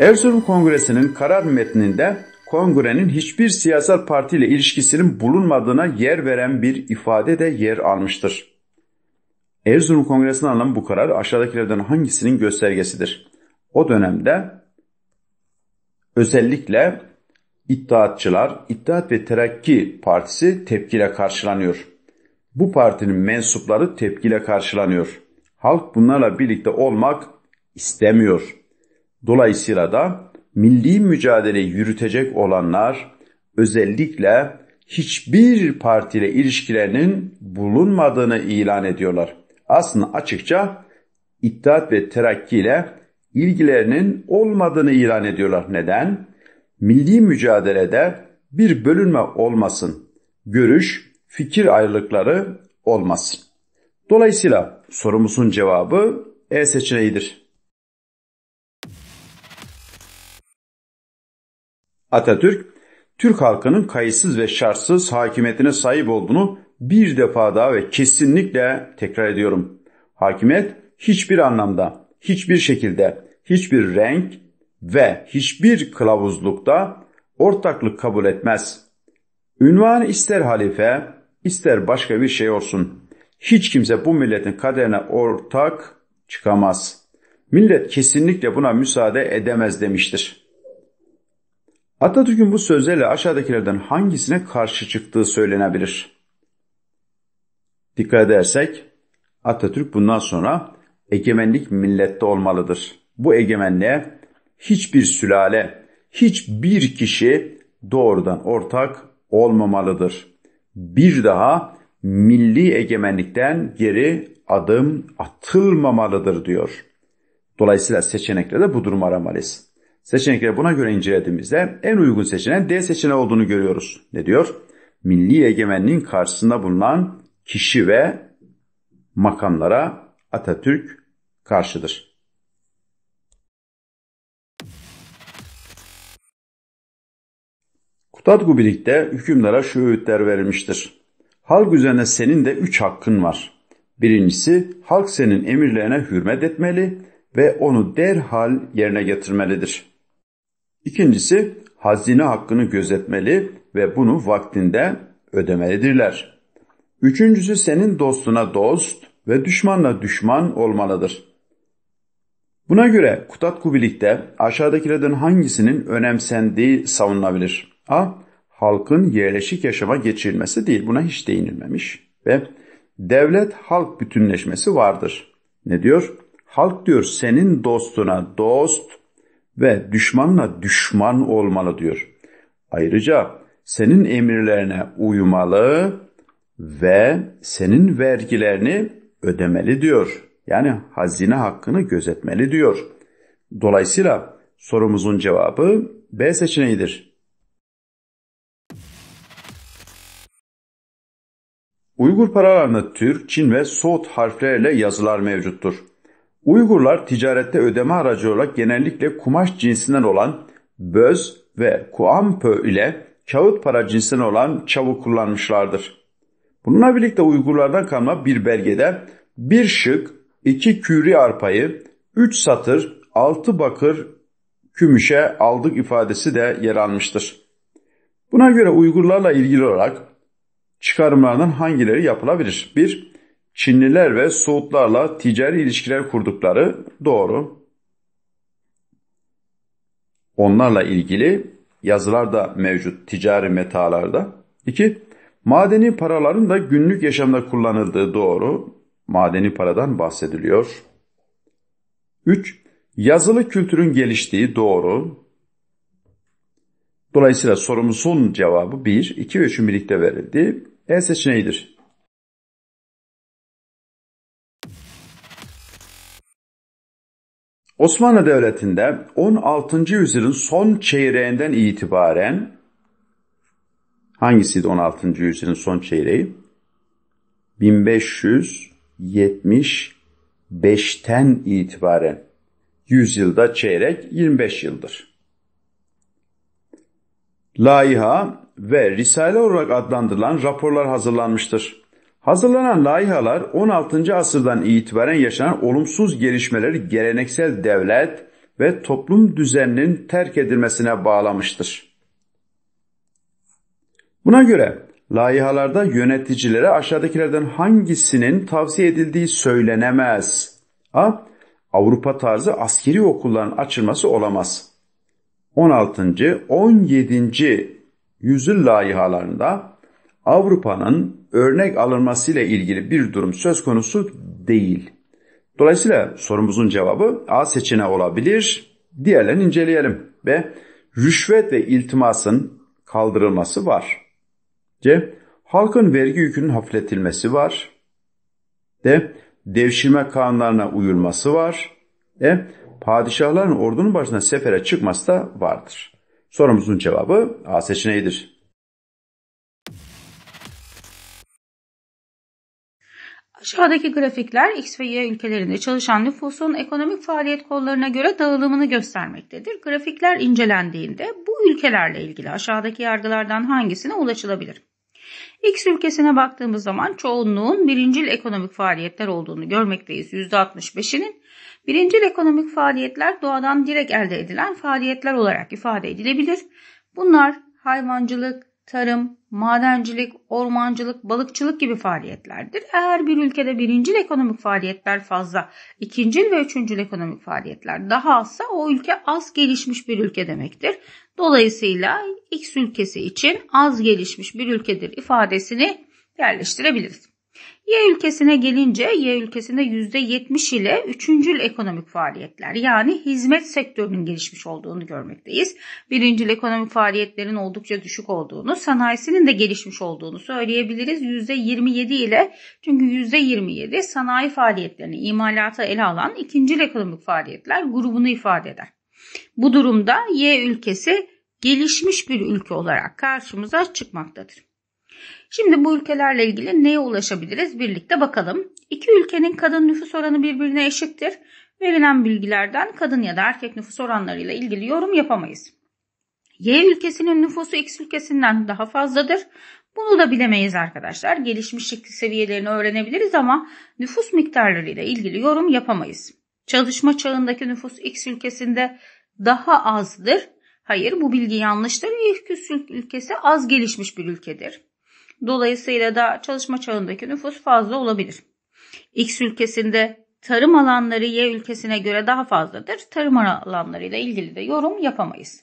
Erzurum Kongresi'nin karar metninde kongrenin hiçbir siyasal partiyle ilişkisinin bulunmadığına yer veren bir ifade de yer almıştır. Erzurum Kongresi'nin anlamı bu karar aşağıdakilerden hangisinin göstergesidir? O dönemde özellikle İttihatçılar, İttihat ve Terakki Partisi tepkiyle karşılanıyor. Bu partinin mensupları tepkiyle karşılanıyor. Halk bunlarla birlikte olmak istemiyor. Dolayısıyla da milli mücadeleyi yürütecek olanlar özellikle hiçbir partiyle ilişkilerinin bulunmadığını ilan ediyorlar. Aslında açıkça İttihat ve Terakki ile ilgilerinin olmadığını ilan ediyorlar. Neden? Milli mücadelede bir bölünme olmasın. Görüş, fikir ayrılıkları olmasın. Dolayısıyla sorumuzun cevabı E seçeneğidir. Atatürk, Türk halkının kayıtsız ve şartsız hakimiyetine sahip olduğunu bir defa daha ve kesinlikle tekrar ediyorum. Hakimiyet hiçbir anlamda, hiçbir şekilde, hiçbir renk ve hiçbir kılavuzlukta ortaklık kabul etmez. Ünvan ister halife, ister başka bir şey olsun. Hiç kimse bu milletin kaderine ortak çıkamaz. Millet kesinlikle buna müsaade edemez demiştir.'' Atatürk'ün bu sözleriyle aşağıdakilerden hangisine karşı çıktığı söylenebilir? Dikkat edersek Atatürk bundan sonra egemenlik millette olmalıdır. Bu egemenliğe hiçbir sülale, hiçbir kişi doğrudan ortak olmamalıdır. Bir daha milli egemenlikten geri adım atılmamalıdır diyor. Dolayısıyla seçenekle de bu durumu aramalıyız. Seçenekleri buna göre incelediğimizde en uygun seçeneğin D seçeneği olduğunu görüyoruz. Ne diyor? Milli egemenliğin karşısında bulunan kişi ve makamlara Atatürk karşıdır. Kutadgu birlikte hükümdara şu öğütler verilmiştir. Halk üzerine senin de üç hakkın var. Birincisi halk senin emirlerine hürmet etmeli ve onu derhal yerine getirmelidir. İkincisi hazine hakkını gözetmeli ve bunu vaktinde ödemelidirler. Üçüncüsü senin dostuna dost ve düşmanla düşman olmalıdır. Buna göre Kutat Kubilik'te aşağıdakilerden hangisinin önemsendiği savunulabilir? A. Halkın yerleşik yaşama geçirilmesi değil buna hiç değinilmemiş. Ve devlet halk bütünleşmesi vardır. Ne diyor? Halk diyor senin dostuna dost, ve düşmanla düşman olmalı diyor. Ayrıca senin emirlerine uymalı ve senin vergilerini ödemeli diyor. Yani hazine hakkını gözetmeli diyor. Dolayısıyla sorumuzun cevabı B seçeneğidir. Uygur paralarında Türk, Çin ve Soğut harflerle yazılar mevcuttur. Uygurlar ticarette ödeme aracı olarak genellikle kumaş cinsinden olan böz ve kuampö ile kağıt para cinsinden olan çavu kullanmışlardır. Bununla birlikte Uygurlardan kalma bir belgede bir şık, iki küri arpayı, üç satır, altı bakır kümüşe aldık ifadesi de yer almıştır. Buna göre Uygurlarla ilgili olarak çıkarımlardan hangileri yapılabilir? 1. Çinliler ve Suudlarla ticari ilişkiler kurdukları doğru. Onlarla ilgili yazılar da mevcut ticari metalarda. 2. Madeni paraların da günlük yaşamda kullanıldığı doğru. Madeni paradan bahsediliyor. 3. Yazılı kültürün geliştiği doğru. Dolayısıyla sorumuzun cevabı 1, 2 ve 3'ün birlikte verildi. E seçeneğidir. Osmanlı Devleti'nde 16. yüzyılın son çeyreğinden itibaren hangisiydi 16. yüzyılın son çeyreği? 1575'ten itibaren yüzyılda çeyrek 25 yıldır. Laiha ve Risale olarak adlandırılan raporlar hazırlanmıştır. Hazırlanan laihalar 16. asırdan itibaren yaşanan olumsuz gelişmeleri geleneksel devlet ve toplum düzeninin terk edilmesine bağlamıştır. Buna göre layihalarda yöneticilere aşağıdakilerden hangisinin tavsiye edildiği söylenemez. A. Avrupa tarzı askeri okulların açılması olamaz. 16. 17. yüzyıl layihalarında. Avrupa'nın örnek alınmasıyla ilgili bir durum söz konusu değil. Dolayısıyla sorumuzun cevabı A seçeneği olabilir. Diğerlerini inceleyelim B, rüşvet ve iltimasın kaldırılması var. C. Halkın vergi yükünün hafifletilmesi var. D. Devşirme kanunlarına uyulması var. E. Padişahların ordunun başına sefere çıkması da vardır. Sorumuzun cevabı A seçeneğidir. Aşağıdaki grafikler X ve Y ülkelerinde çalışan nüfusun ekonomik faaliyet kollarına göre dağılımını göstermektedir. Grafikler incelendiğinde bu ülkelerle ilgili aşağıdaki yargılardan hangisine ulaşılabilir? X ülkesine baktığımız zaman çoğunluğun birincil ekonomik faaliyetler olduğunu görmekteyiz. %65'inin birincil ekonomik faaliyetler doğadan direkt elde edilen faaliyetler olarak ifade edilebilir. Bunlar hayvancılık, tarım, madencilik, ormancılık, balıkçılık gibi faaliyetlerdir. Eğer bir ülkede birincil ekonomik faaliyetler fazla, ikincil ve üçüncül ekonomik faaliyetler daha azsa o ülke az gelişmiş bir ülke demektir. Dolayısıyla X ülkesi için az gelişmiş bir ülkedir ifadesini yerleştirebiliriz. Y ülkesine gelince Y ülkesinde %70 ile üçüncül ekonomik faaliyetler yani hizmet sektörünün gelişmiş olduğunu görmekteyiz. Birincil ekonomik faaliyetlerin oldukça düşük olduğunu, sanayisinin de gelişmiş olduğunu söyleyebiliriz %27 ile çünkü %27 sanayi faaliyetlerini imalata ele alan ikincil ekonomik faaliyetler grubunu ifade eder. Bu durumda Y ülkesi gelişmiş bir ülke olarak karşımıza çıkmaktadır. Şimdi bu ülkelerle ilgili neye ulaşabiliriz birlikte bakalım. İki ülkenin kadın nüfus oranı birbirine eşittir. Verilen bilgilerden kadın ya da erkek nüfus oranlarıyla ilgili yorum yapamayız. Y ülkesinin nüfusu X ülkesinden daha fazladır. Bunu da bilemeyiz arkadaşlar. Gelişmişlik seviyelerini öğrenebiliriz ama nüfus miktarlarıyla ilgili yorum yapamayız. Çalışma çağındaki nüfus X ülkesinde daha azdır. Hayır bu bilgi yanlıştır. X ülkesi az gelişmiş bir ülkedir. Dolayısıyla da çalışma çağındaki nüfus fazla olabilir. X ülkesinde tarım alanları Y ülkesine göre daha fazladır. Tarım alanlarıyla ilgili de yorum yapamayız.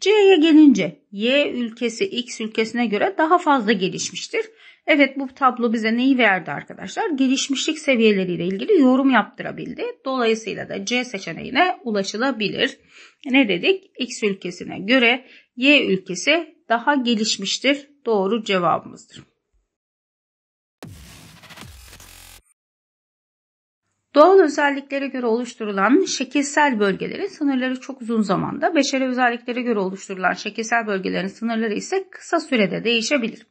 C'ye gelince Y ülkesi X ülkesine göre daha fazla gelişmiştir. Evet bu tablo bize neyi verdi arkadaşlar? Gelişmişlik seviyeleriyle ilgili yorum yaptırabildi. Dolayısıyla da C seçeneğine ulaşılabilir. Ne dedik? X ülkesine göre Y ülkesi daha gelişmiştir doğru cevabımızdır. Doğal özelliklere göre oluşturulan şekilsel bölgelerin sınırları çok uzun zamanda, beşeri özelliklere göre oluşturulan şekilsel bölgelerin sınırları ise kısa sürede değişebilir.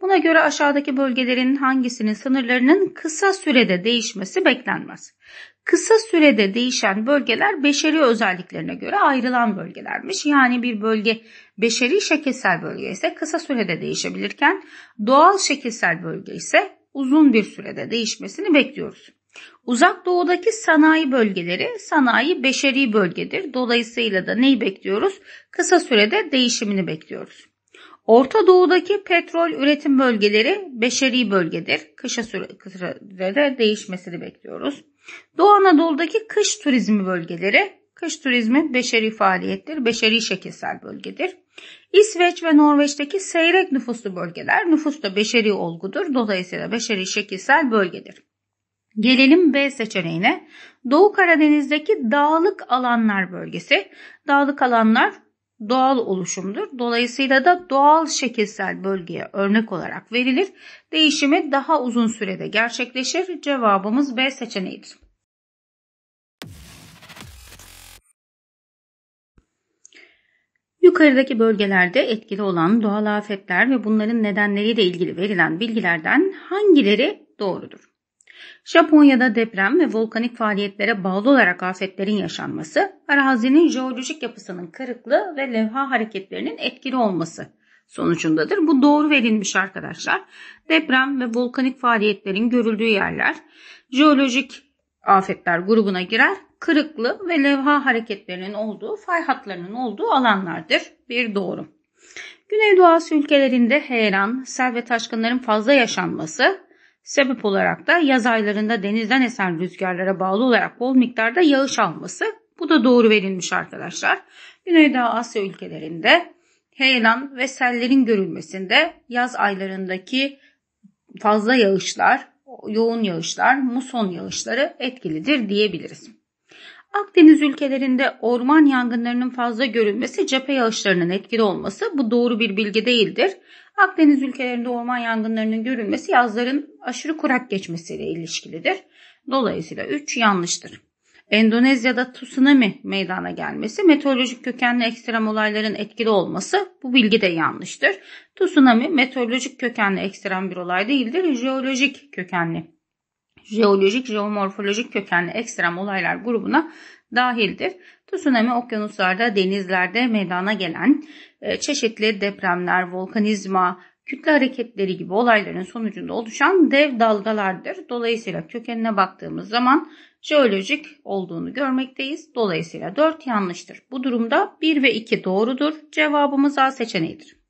Buna göre aşağıdaki bölgelerin hangisinin sınırlarının kısa sürede değişmesi beklenmez. Kısa sürede değişen bölgeler beşeri özelliklerine göre ayrılan bölgelermiş. Yani bir bölge beşeri şekilsel bölge ise kısa sürede değişebilirken doğal şekilsel bölge ise uzun bir sürede değişmesini bekliyoruz. Uzak doğudaki sanayi bölgeleri sanayi beşeri bölgedir. Dolayısıyla da neyi bekliyoruz? Kısa sürede değişimini bekliyoruz. Orta Doğu'daki petrol üretim bölgeleri beşeri bölgedir. Kışa sürede değişmesini bekliyoruz. Doğu Anadolu'daki kış turizmi bölgeleri, kış turizmi beşeri faaliyettir, beşeri şekilsel bölgedir. İsveç ve Norveç'teki seyrek nüfuslu bölgeler, nüfus da beşeri olgudur, dolayısıyla beşeri şekilsel bölgedir. Gelelim B seçeneğine. Doğu Karadeniz'deki dağlık alanlar bölgesi. Dağlık alanlar doğal oluşumdur. Dolayısıyla da doğal şekilsel bölgeye örnek olarak verilir. Değişimi daha uzun sürede gerçekleşir. Cevabımız B seçeneğidir. Yukarıdaki bölgelerde etkili olan doğal afetler ve bunların nedenleriyle ilgili verilen bilgilerden hangileri doğrudur? Japonya'da deprem ve volkanik faaliyetlere bağlı olarak afetlerin yaşanması, arazinin jeolojik yapısının kırıklığı ve levha hareketlerinin etkili olması sonucundadır. Bu doğru verilmiş arkadaşlar. Deprem ve volkanik faaliyetlerin görüldüğü yerler jeolojik afetler grubuna girer. Kırıklı ve levha hareketlerinin olduğu, fay hatlarının olduğu alanlardır. Bir doğru. Güneydoğu Asya ülkelerinde heyran sel ve taşkınların fazla yaşanması, Sebep olarak da yaz aylarında denizden esen rüzgarlara bağlı olarak bol miktarda yağış alması. Bu da doğru verilmiş arkadaşlar. Güneydoğu Asya ülkelerinde heyelan ve sellerin görülmesinde yaz aylarındaki fazla yağışlar, yoğun yağışlar, muson yağışları etkilidir diyebiliriz. Akdeniz ülkelerinde orman yangınlarının fazla görülmesi cephe yağışlarının etkili olması bu doğru bir bilgi değildir. Akdeniz ülkelerinde orman yangınlarının görülmesi yazların aşırı kurak geçmesiyle ilişkilidir. Dolayısıyla 3 yanlıştır. Endonezya'da tsunami meydana gelmesi, meteorolojik kökenli ekstrem olayların etkili olması bu bilgi de yanlıştır. Tsunami meteorolojik kökenli ekstrem bir olay değildir, jeolojik kökenli. Jeolojik, jeomorfolojik kökenli ekstrem olaylar grubuna dahildir. Tsunami okyanuslarda, denizlerde meydana gelen e, çeşitli depremler, volkanizma, kütle hareketleri gibi olayların sonucunda oluşan dev dalgalardır. Dolayısıyla kökenine baktığımız zaman jeolojik olduğunu görmekteyiz. Dolayısıyla 4 yanlıştır. Bu durumda 1 ve 2 doğrudur. Cevabımız A seçeneğidir.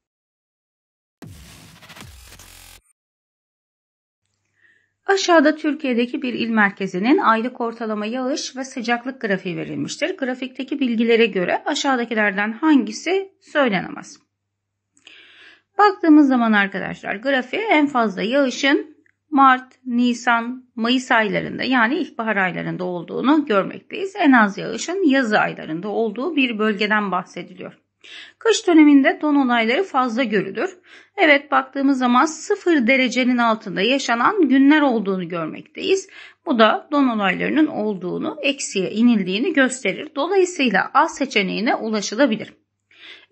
Aşağıda Türkiye'deki bir il merkezinin aylık ortalama yağış ve sıcaklık grafiği verilmiştir. Grafikteki bilgilere göre aşağıdakilerden hangisi söylenemez. Baktığımız zaman arkadaşlar grafiğe en fazla yağışın Mart, Nisan, Mayıs aylarında yani ilkbahar aylarında olduğunu görmekteyiz. En az yağışın yazı aylarında olduğu bir bölgeden bahsediliyor. Kış döneminde don olayları fazla görülür. Evet baktığımız zaman sıfır derecenin altında yaşanan günler olduğunu görmekteyiz. Bu da don olaylarının olduğunu, eksiye inildiğini gösterir. Dolayısıyla A seçeneğine ulaşılabilir.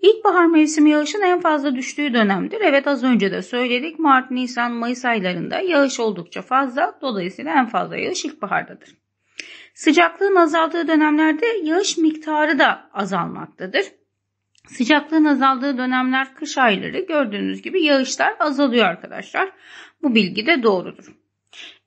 İlkbahar mevsimi yağışın en fazla düştüğü dönemdir. Evet az önce de söyledik Mart, Nisan, Mayıs aylarında yağış oldukça fazla. Dolayısıyla en fazla yağış ilkbahardadır. Sıcaklığın azaldığı dönemlerde yağış miktarı da azalmaktadır. Sıcaklığın azaldığı dönemler kış ayları gördüğünüz gibi yağışlar azalıyor arkadaşlar. Bu bilgi de doğrudur.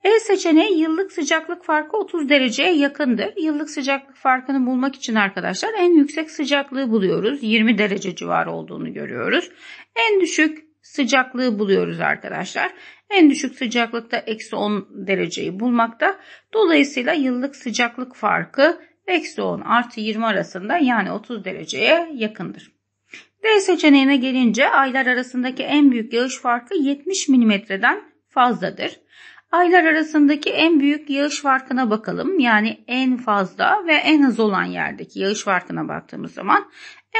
E seçeneği yıllık sıcaklık farkı 30 dereceye yakındır. Yıllık sıcaklık farkını bulmak için arkadaşlar en yüksek sıcaklığı buluyoruz. 20 derece civarı olduğunu görüyoruz. En düşük sıcaklığı buluyoruz arkadaşlar. En düşük sıcaklıkta eksi 10 dereceyi bulmakta. Dolayısıyla yıllık sıcaklık farkı eksi 10 artı 20 arasında yani 30 dereceye yakındır. D seçeneğine gelince aylar arasındaki en büyük yağış farkı 70 mm'den fazladır. Aylar arasındaki en büyük yağış farkına bakalım. Yani en fazla ve en az olan yerdeki yağış farkına baktığımız zaman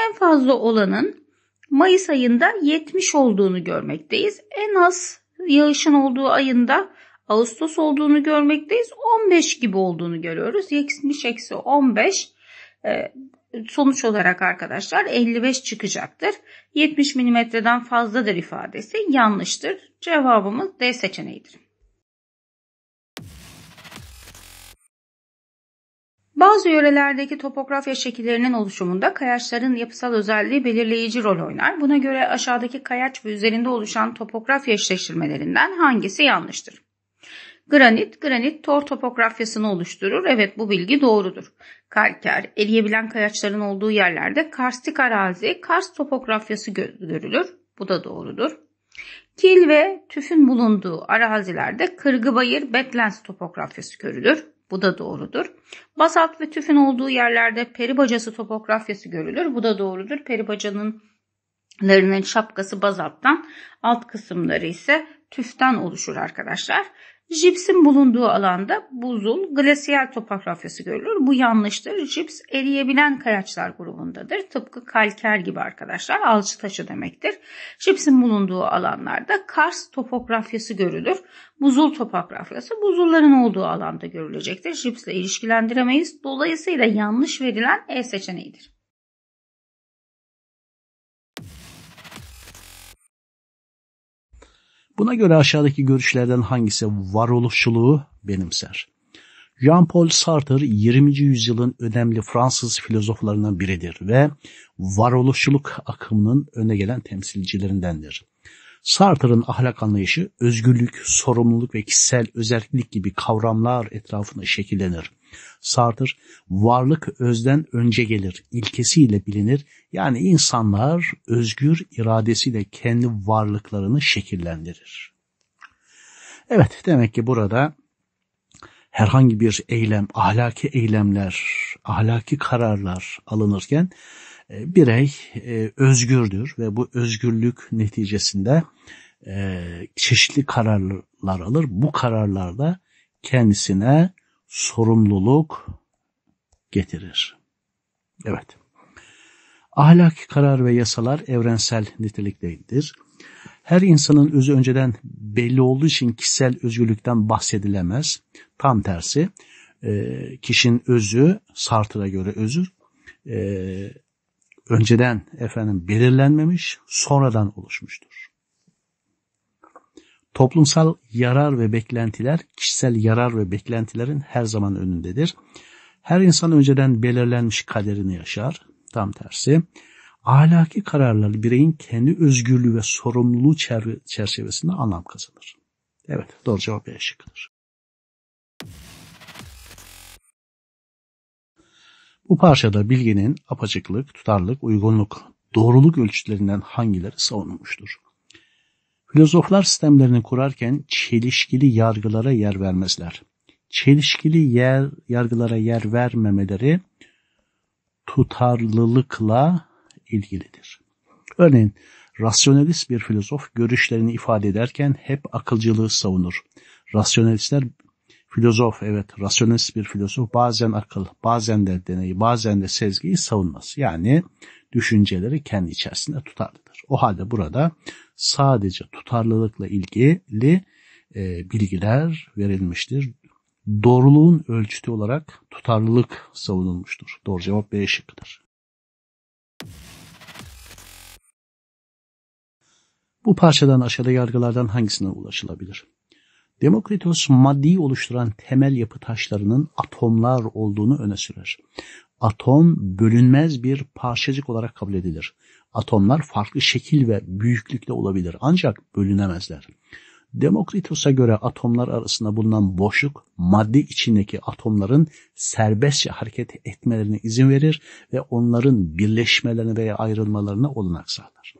en fazla olanın Mayıs ayında 70 olduğunu görmekteyiz. En az yağışın olduğu ayında Ağustos olduğunu görmekteyiz. 15 gibi olduğunu görüyoruz. 70 eksi 15 sonuç olarak arkadaşlar 55 çıkacaktır. 70 milimetreden fazladır ifadesi yanlıştır. Cevabımız D seçeneğidir. Bazı yörelerdeki topografya şekillerinin oluşumunda kayaçların yapısal özelliği belirleyici rol oynar. Buna göre aşağıdaki kayaç ve üzerinde oluşan topografya eşleştirmelerinden hangisi yanlıştır? Granit, granit tor topografyasını oluşturur. Evet bu bilgi doğrudur kalker, eriyebilen kayaçların olduğu yerlerde karstik arazi, karst topografyası görülür. Bu da doğrudur. Kil ve tüfün bulunduğu arazilerde kırgı bayır, Badlands topografyası görülür. Bu da doğrudur. Basalt ve tüfün olduğu yerlerde peri bacası topografyası görülür. Bu da doğrudur. Peri larının şapkası bazalttan, alt kısımları ise tüften oluşur arkadaşlar. Jipsin bulunduğu alanda buzul, glasiyer topografyası görülür. Bu yanlıştır. Jips eriyebilen kayaçlar grubundadır. Tıpkı kalker gibi arkadaşlar alçı taşı demektir. Jipsin bulunduğu alanlarda kars topografyası görülür. Buzul topografyası buzulların olduğu alanda görülecektir. Jipsle ilişkilendiremeyiz. Dolayısıyla yanlış verilen E seçeneğidir. Buna göre aşağıdaki görüşlerden hangisi varoluşçuluğu benimser? Jean-Paul Sartre 20. yüzyılın önemli Fransız filozoflarından biridir ve varoluşçuluk akımının öne gelen temsilcilerindendir. Sartre'ın ahlak anlayışı özgürlük, sorumluluk ve kişisel özellik gibi kavramlar etrafında şekillenir. Sardır, varlık özden önce gelir ilkesiyle bilinir. Yani insanlar özgür iradesiyle kendi varlıklarını şekillendirir. Evet demek ki burada herhangi bir eylem, ahlaki eylemler, ahlaki kararlar alınırken e, birey e, özgürdür ve bu özgürlük neticesinde e, çeşitli kararlar alır. Bu kararlarda kendisine sorumluluk getirir. Evet. Ahlaki karar ve yasalar evrensel nitelikteydir. Her insanın özü önceden belli olduğu için kişisel özgürlükten bahsedilemez. Tam tersi e, kişinin özü Sartre'a göre özür e, önceden efendim belirlenmemiş sonradan oluşmuştur. Toplumsal yarar ve beklentiler, kişisel yarar ve beklentilerin her zaman önündedir. Her insan önceden belirlenmiş kaderini yaşar. Tam tersi. Ahlaki kararlar bireyin kendi özgürlüğü ve sorumluluğu çerçevesinde anlam kazanır. Evet, doğru cevap B e Bu parçada bilginin apaçıklık, tutarlık, uygunluk, doğruluk ölçütlerinden hangileri savunulmuştur? Filozoflar sistemlerini kurarken çelişkili yargılara yer vermezler. Çelişkili yer yargılara yer vermemeleri tutarlılıkla ilgilidir. Örneğin rasyonelist bir filozof görüşlerini ifade ederken hep akılcılığı savunur. Rasyonelistler filozof evet rasyonelist bir filozof bazen akıl, bazen de deney bazen de sezgiyi savunmaz. Yani düşünceleri kendi içerisinde tutarlıdır. O halde burada sadece tutarlılıkla ilgili e, bilgiler verilmiştir. Doğruluğun ölçütü olarak tutarlılık savunulmuştur. Doğru cevap B şıkkıdır. Bu parçadan aşağıda yargılardan hangisine ulaşılabilir? Demokritos maddeyi oluşturan temel yapı taşlarının atomlar olduğunu öne sürer. Atom bölünmez bir parçacık olarak kabul edilir. Atomlar farklı şekil ve büyüklükte olabilir ancak bölünemezler. Demokritos'a göre atomlar arasında bulunan boşluk madde içindeki atomların serbestçe hareket etmelerine izin verir ve onların birleşmelerine veya ayrılmalarına olanak sağlar.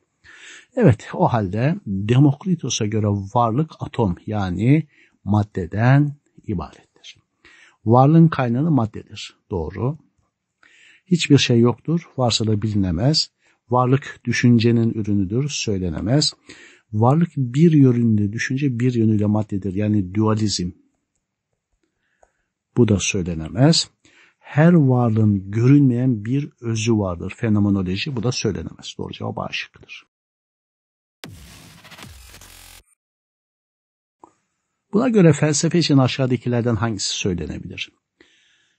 Evet o halde Demokritos'a göre varlık atom yani maddeden ibarettir. Varlığın kaynağı maddedir. Doğru. Hiçbir şey yoktur. Varsa da bilinemez. Varlık düşüncenin ürünüdür, söylenemez. Varlık bir yönünde düşünce bir yönüyle maddedir. Yani dualizm. Bu da söylenemez. Her varlığın görünmeyen bir özü vardır. Fenomenoloji bu da söylenemez. Doğru cevap aşıktır. Buna göre felsefe için aşağıdakilerden hangisi söylenebilir?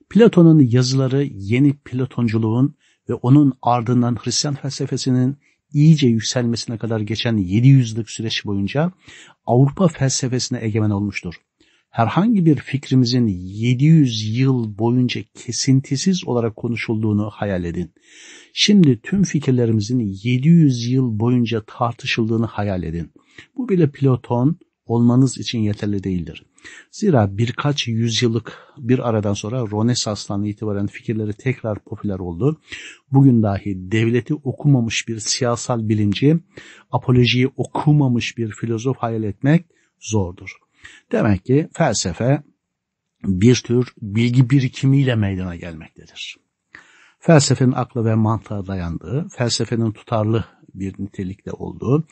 Platon'un yazıları yeni Platonculuğun ve onun ardından Hristiyan felsefesinin iyice yükselmesine kadar geçen 700 yıllık süreç boyunca Avrupa felsefesine egemen olmuştur. Herhangi bir fikrimizin 700 yıl boyunca kesintisiz olarak konuşulduğunu hayal edin. Şimdi tüm fikirlerimizin 700 yıl boyunca tartışıldığını hayal edin. Bu bile Platon, olmanız için yeterli değildir. Zira birkaç yüzyıllık bir aradan sonra Rönesans'tan itibaren fikirleri tekrar popüler oldu. Bugün dahi devleti okumamış bir siyasal bilimci, apolojiyi okumamış bir filozof hayal etmek zordur. Demek ki felsefe bir tür bilgi birikimiyle meydana gelmektedir. Felsefenin aklı ve mantığa dayandığı, felsefenin tutarlı bir nitelikte olduğu,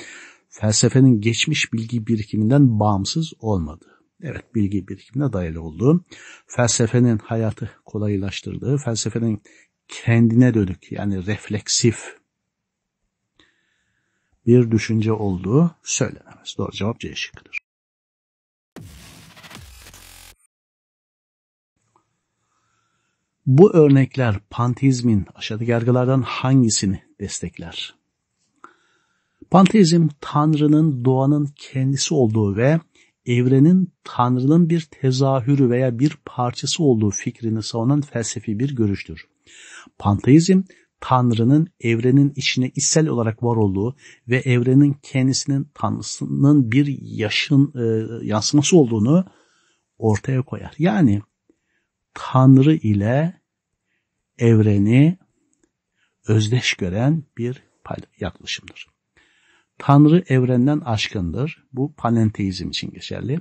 felsefenin geçmiş bilgi birikiminden bağımsız olmadı. Evet bilgi birikimine dayalı olduğu, felsefenin hayatı kolaylaştırdığı, felsefenin kendine dönük yani refleksif bir düşünce olduğu söylenemez. Doğru cevap C şıkkıdır. Bu örnekler panteizmin aşağıdaki yargılardan hangisini destekler? Panteizm Tanrı'nın doğanın kendisi olduğu ve evrenin Tanrı'nın bir tezahürü veya bir parçası olduğu fikrini savunan felsefi bir görüştür. Panteizm Tanrı'nın evrenin içine içsel olarak var olduğu ve evrenin kendisinin Tanrısının bir yaşın e, yansıması olduğunu ortaya koyar. Yani Tanrı ile evreni özdeş gören bir yaklaşımdır. Tanrı evrenden aşkındır. Bu panenteizm için geçerli.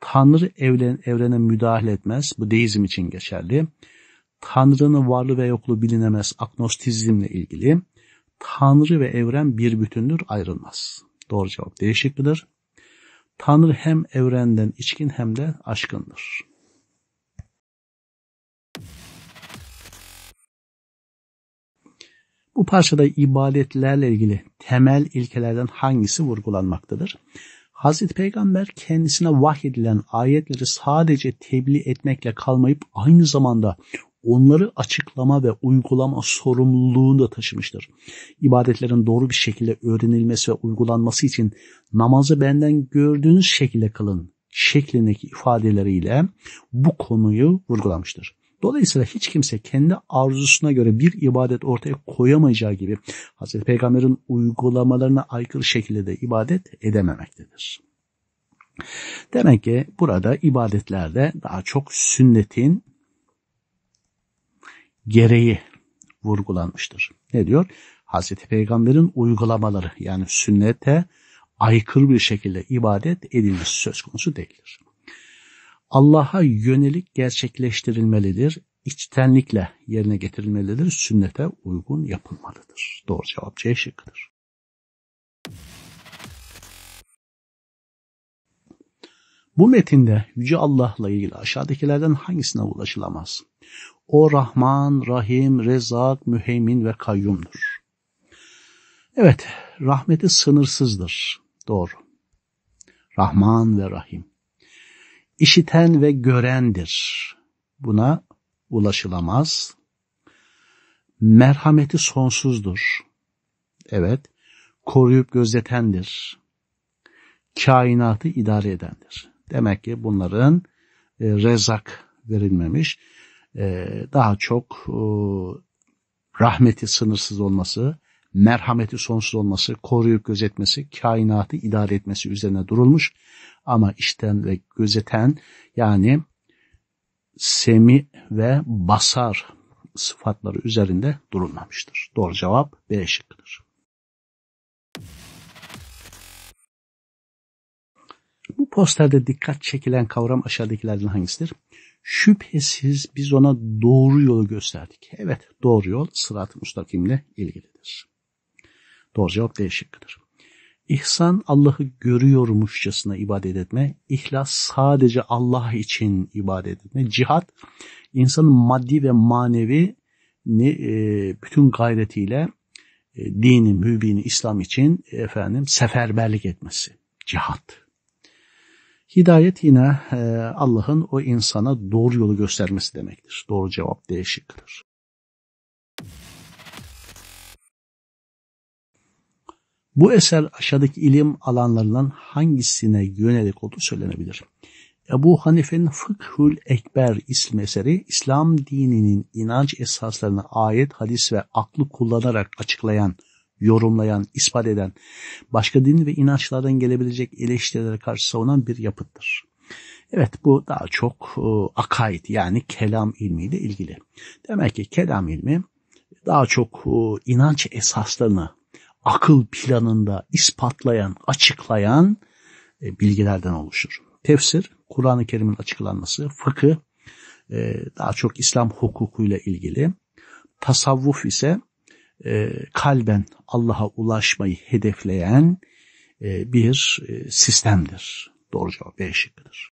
Tanrı evren, evrene müdahale etmez. Bu deizm için geçerli. Tanrı'nın varlığı ve yokluğu bilinemez. Agnostizmle ilgili. Tanrı ve evren bir bütündür, ayrılmaz. Doğru cevap değişiklidir. Tanrı hem evrenden içkin hem de aşkındır. Bu parçada ibadetlerle ilgili temel ilkelerden hangisi vurgulanmaktadır? Hazreti Peygamber kendisine vahyedilen ayetleri sadece tebliğ etmekle kalmayıp aynı zamanda onları açıklama ve uygulama sorumluluğunu da taşımıştır. İbadetlerin doğru bir şekilde öğrenilmesi ve uygulanması için namazı benden gördüğünüz şekilde kılın şeklindeki ifadeleriyle bu konuyu vurgulamıştır. Dolayısıyla hiç kimse kendi arzusuna göre bir ibadet ortaya koyamayacağı gibi Hazreti Peygamber'in uygulamalarına aykırı şekilde de ibadet edememektedir. Demek ki burada ibadetlerde daha çok sünnetin gereği vurgulanmıştır. Ne diyor? Hazreti Peygamber'in uygulamaları yani sünnete aykırı bir şekilde ibadet edilmesi söz konusu değildir. Allah'a yönelik gerçekleştirilmelidir. içtenlikle yerine getirilmelidir. Sünnete uygun yapılmalıdır. Doğru cevap C şıkkıdır. Bu metinde Yüce Allah'la ilgili aşağıdakilerden hangisine ulaşılamaz? O Rahman, Rahim, Rezak, Müheymin ve Kayyum'dur. Evet, rahmeti sınırsızdır. Doğru. Rahman ve Rahim işiten ve görendir. Buna ulaşılamaz. Merhameti sonsuzdur. Evet, koruyup gözetendir. Kainatı idare edendir. Demek ki bunların e, rezak verilmemiş, e, daha çok e, rahmeti sınırsız olması, merhameti sonsuz olması, koruyup gözetmesi, kainatı idare etmesi üzerine durulmuş. Ama işten ve gözeten yani semi ve basar sıfatları üzerinde durulmamıştır. Doğru cevap B şıkkıdır. Bu posterde dikkat çekilen kavram aşağıdakilerden hangisidir? Şüphesiz biz ona doğru yolu gösterdik. Evet doğru yol sırat-ı müstakimle ilgili. Doğru cevap D şıkkıdır. İhsan Allah'ı görüyormuşçasına ibadet etme. İhlas sadece Allah için ibadet etme. Cihat insanın maddi ve manevi ne, e, bütün gayretiyle e, dini, mübini, İslam için efendim seferberlik etmesi. Cihat. Hidayet yine e, Allah'ın o insana doğru yolu göstermesi demektir. Doğru cevap değişiktir. Bu eser aşağıdaki ilim alanlarından hangisine yönelik olduğu söylenebilir. Ebu Hanife'nin Fıkhül Ekber isimli eseri İslam dininin inanç esaslarını ayet, hadis ve aklı kullanarak açıklayan, yorumlayan, ispat eden, başka din ve inançlardan gelebilecek eleştirilere karşı savunan bir yapıttır. Evet bu daha çok e, akaid yani kelam ilmiyle ilgili. Demek ki kelam ilmi daha çok e, inanç esaslarını akıl planında ispatlayan, açıklayan e, bilgilerden oluşur. Tefsir, Kur'an-ı Kerim'in açıklanması, Fıkı e, daha çok İslam hukukuyla ilgili. Tasavvuf ise e, kalben Allah'a ulaşmayı hedefleyen e, bir e, sistemdir. Doğru cevap B şıkkıdır.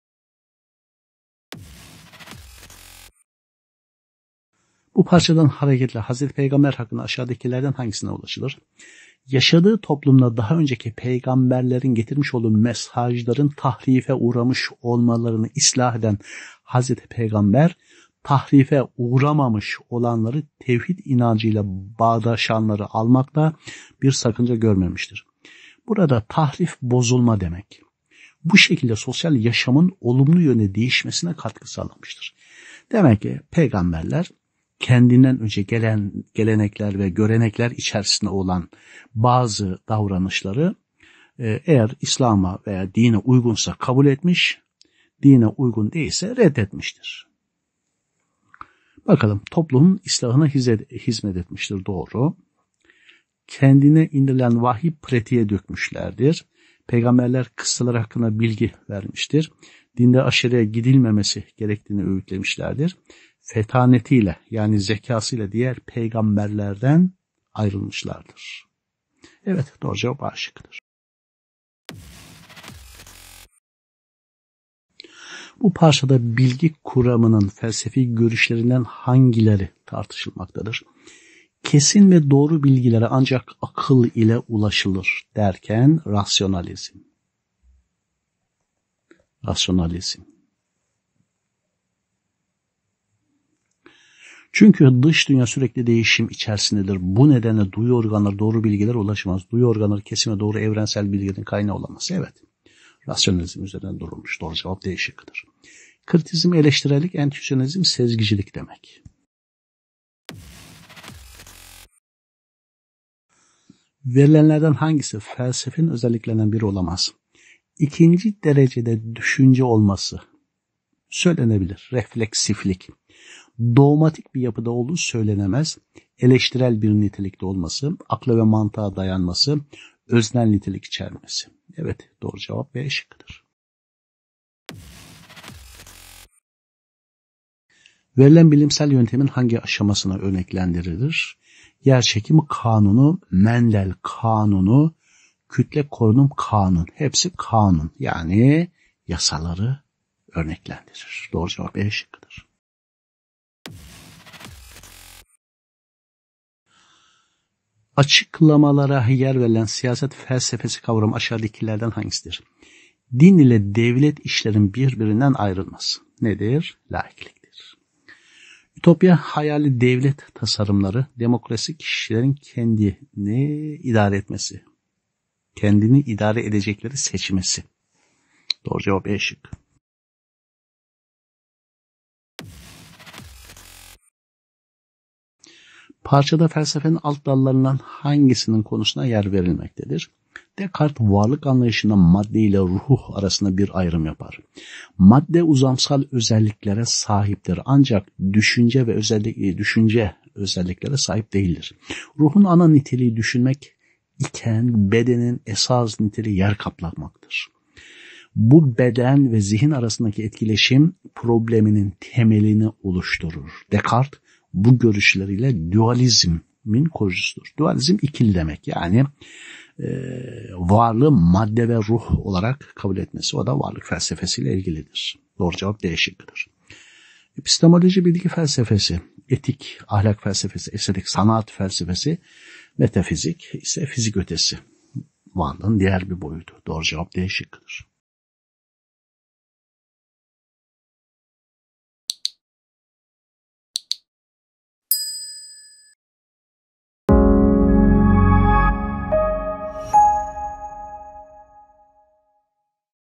Bu parçadan hareketle Hazreti Peygamber hakkında aşağıdakilerden hangisine ulaşılır? yaşadığı toplumda daha önceki peygamberlerin getirmiş olduğu mesajların tahrife uğramış olmalarını ıslah eden Hazreti Peygamber tahrife uğramamış olanları tevhid inancıyla bağdaşanları almakta bir sakınca görmemiştir. Burada tahrif bozulma demek. Bu şekilde sosyal yaşamın olumlu yöne değişmesine katkı sağlamıştır. Demek ki peygamberler kendinden önce gelen gelenekler ve görenekler içerisinde olan bazı davranışları e, eğer İslam'a veya dine uygunsa kabul etmiş, dine uygun değilse reddetmiştir. Bakalım toplumun islahına hizmet etmiştir doğru. Kendine indirilen vahiy pratiğe dökmüşlerdir. Peygamberler kıssalar hakkında bilgi vermiştir. Dinde aşırıya gidilmemesi gerektiğini öğütlemişlerdir fetanetiyle yani zekasıyla diğer peygamberlerden ayrılmışlardır. Evet doğru cevap aşıktır. Bu parçada bilgi kuramının felsefi görüşlerinden hangileri tartışılmaktadır? Kesin ve doğru bilgilere ancak akıl ile ulaşılır derken rasyonalizm. Rasyonalizm Çünkü dış dünya sürekli değişim içerisindedir. Bu nedenle duyu organları doğru bilgiler ulaşamaz. Duyu organları kesime doğru evrensel bilgilerin kaynağı olamaz. Evet. Rasyonalizm üzerinden durulmuş. Doğru cevap D Kritizm, eleştirellik, entüsyonizm, sezgicilik demek. Verilenlerden hangisi felsefenin özelliklerinden biri olamaz? İkinci derecede düşünce olması söylenebilir. Refleksiflik dogmatik bir yapıda olduğu söylenemez. Eleştirel bir nitelikte olması, akla ve mantığa dayanması, öznel nitelik içermesi. Evet doğru cevap B şıkkıdır. Verilen bilimsel yöntemin hangi aşamasına örneklendirilir? Yerçekimi kanunu, Mendel kanunu, kütle korunum kanun. Hepsi kanun yani yasaları örneklendirir. Doğru cevap E şıkkıdır. Açıklamalara yer verilen siyaset felsefesi kavramı aşağıdakilerden hangisidir? Din ile devlet işlerin birbirinden ayrılmaz. Nedir? Laikliktir. Ütopya hayali devlet tasarımları, demokrasi kişilerin kendini idare etmesi, kendini idare edecekleri seçmesi. Doğru cevap E şık. Parçada felsefenin alt dallarından hangisinin konusuna yer verilmektedir? Descartes varlık anlayışında madde ile ruh arasında bir ayrım yapar. Madde uzamsal özelliklere sahiptir ancak düşünce ve özellik e, düşünce özelliklere sahip değildir. Ruhun ana niteliği düşünmek iken bedenin esas niteliği yer kaplamaktır. Bu beden ve zihin arasındaki etkileşim probleminin temelini oluşturur. Descartes bu görüşleriyle dualizmin korucusudur. Dualizm ikili demek yani e, varlığı madde ve ruh olarak kabul etmesi o da varlık felsefesiyle ilgilidir. Doğru cevap değişiklidir. şıkkıdır. E, epistemoloji bilgi felsefesi, etik, ahlak felsefesi, estetik, sanat felsefesi, metafizik ise fizik ötesi. Varlığın diğer bir boyutu. Doğru cevap değişiklidir.